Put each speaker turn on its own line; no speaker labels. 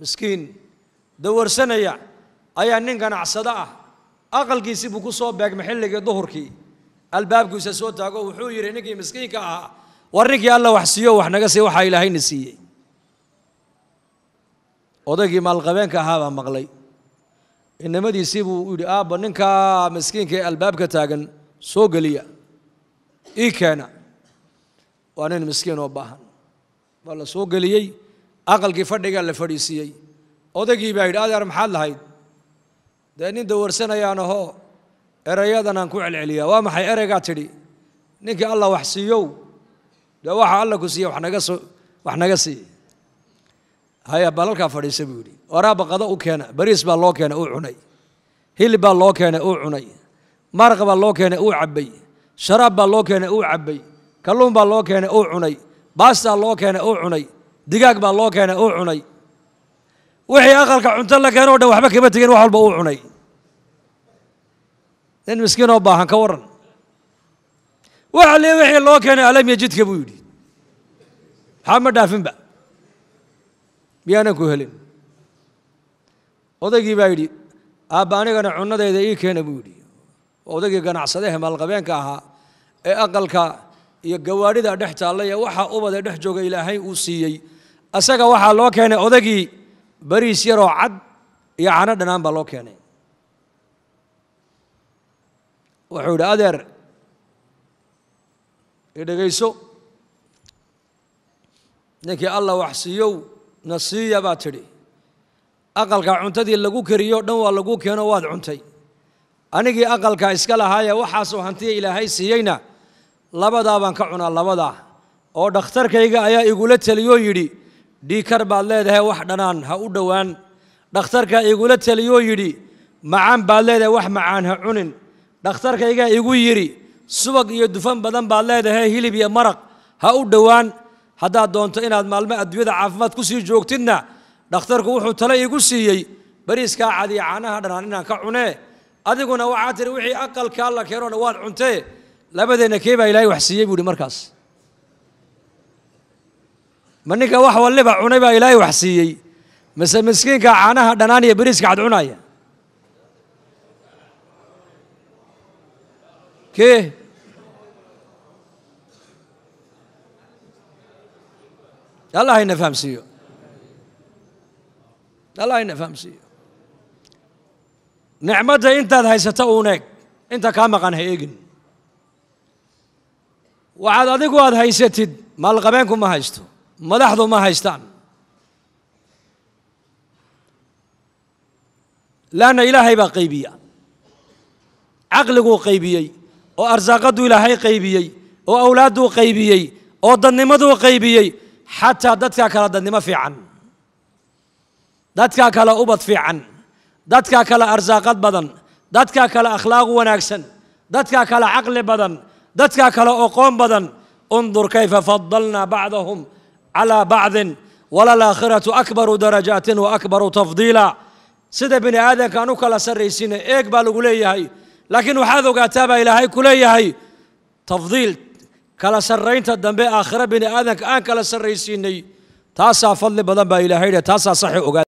miskiin dawarsanaya ayaa nin ganacsado ah aqalkiisii buu ku soo beegma xilligii duhurkii albaabkiisa soo taago wuxuu yidhi ninkii miskiinka ahaa war ninkii alla wax siiyo wax naga sii waxaa ilaahayna siiyey odaygii maalqabeenka ahaabaa maqlay inamadiisii buu yidhi aabba ninkaa miskiinka albaabka taagan soo geliya ii keena waa nin miskiin oo baahan waa la soo geliyey aqalkii fadhigaa la fadhiisiiyey odagii baa yidhi adeer maxaad lahayd dee nin dawarsanayaan ahoo erayadan aan ku celceliyaa waa maxay ereygaa tidhi ninkii alla wax siiyow dee waxa alla ku siiya wax naga siiy haya balalkaa fadhiisa buu yidhi waraaba qada u keena bariis baa loo keena uu cunay hilib baa loo keena uu cunay maraq baa loo keena uu cabbay sharaab baa loo keena uu cabbay kalluun baa loo keena uu cunay baastaa loo keena uu cunay digaag baa loo keenay uu cunay wixii aqalka cunto la keenoo dhan waxba kama tegin wax walba uu cunay nin miskiin oo baahan ka waran waxa le wixii loo keenay alam yajidka buu yidhi maxaa ma dhaafinba miyaanan ku helin odaygii baa yidhi aabba anigana cunadayda ii keena buu yidhi odaygii ganacsadehe maalqabeenka ahaa ee aqalka iyo gawaadhida dhex taallaya waxaa ubadee dhex jooga ilaahay uu siiyey asaga waxaa loo keenay odagii bariis yaroo cad iyo cano dhanaan baa loo keenay wuxuu idhi adeer idhegayso ninkii allah wax siiyow nasiiya baa tidhi aqalka cuntadii lagu kariyo dhan waa lagu keeno waad cuntay anigii aqalka iska lahaayee waxaasoo hantiya ilaahay siiyeyna labadaa baan ka cunaa labadaa oo dhakhtarkayga ayaa igula taliyoo yidhi dhiikar baad leedahay wax dhanaan ha u dhowaan dhakhtarka igula taliyoo yidhi macaan baad leedahay wax macaan ha cunin dhakhtarkaygaa igu yidhi subag iyo dufan badan baad leedahay hilib iyo maraq ha u dhowaan haddaad doonto inaad maalmo adduunyada caafimaad ku sii joogtidna dhakhtarku wuxuu tale igu siiyey bariiskaa cad iyo caanaha dhanaan inaan ka cunee adiguna waxaa tiri wixii aqalka alla keenona waad cuntee labadeenna kee baa ilaahay wax siiyey buu yidhi markaas منك واحد ولا بعونا با إلهي وحسيي مس مسكين كعانا دناني بريس قاعد عناية كي الله هنا فهم سيو الله هنا فهم سيو نعمة أنت هاي ستؤونك أنت كام قن هيجن وعاد هذيك وعاد هاي ستد مال قبينكم ما هيستو ملاحظوا ما هيستان لأن إلهي با قيبية عقلك قيبية وأرزاقه إلهي قيبية وأولاده قيبية ودنمده قيبية حتى دتك كلا دنم في عن دتك كلا أوبت في عن دتك كلا أرزاقه بدن دتك كلا أخلاق ونعكسن دتك كلا عقل بدن دتك كلا أقوم بدن انظر كيف فضلنا بعضهم على بعض الآخرة أكبر درجات وأكبر تفضيلا سيد بني آدم كانوا كلا سريسين إقبال هاي لكن وحاذو هاي إلهي هاي تفضيل كلا سرين تدنبي بآخرة بن آدم كان كلا سريسيني تاسا فضل إلى هاي تاسا صحي